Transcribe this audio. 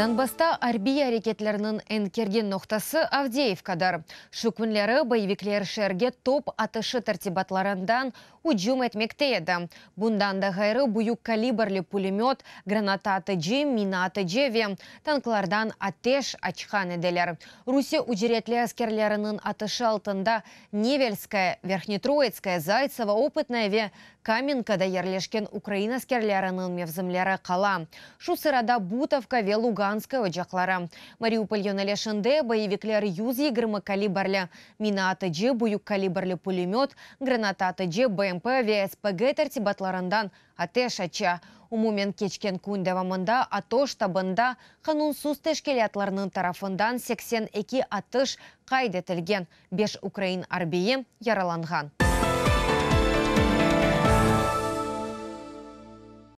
Донбасста арби әрекетлерінің әнкерген ноқтасы Авдеевкадар. Шүкінлері боевиклер шәрге топ атышы тәртибатларындан ұджум әтмекте еді. Бұндан да ғайры бұйық калибрлі пулемет, граната атыжы, мина атыжеве, танклардан атеш ачқан еделер. Русия үжіретлі әскерлерінің атышы алтында Невельская, Верхнетроицкая, Зайцева, Опытнаеве, Каменкада ерлешкен Украина әскерлерінің мевзімлері қала. Шу сырада Бутовка Велуга, Луганская жаклары. Мариуполь юнелешінде боевиклер 120 калибрлі. Мина атыжы бұйық калибрлі пулемет, аты атыжы БМП ВСПГ тәрті батларындан атеш ача. Умумен кечкен күн дәвамында ато штабында қанунсыз атларының тарафындан 82 атыш қайды тілген 5 украин арбейі яраланған.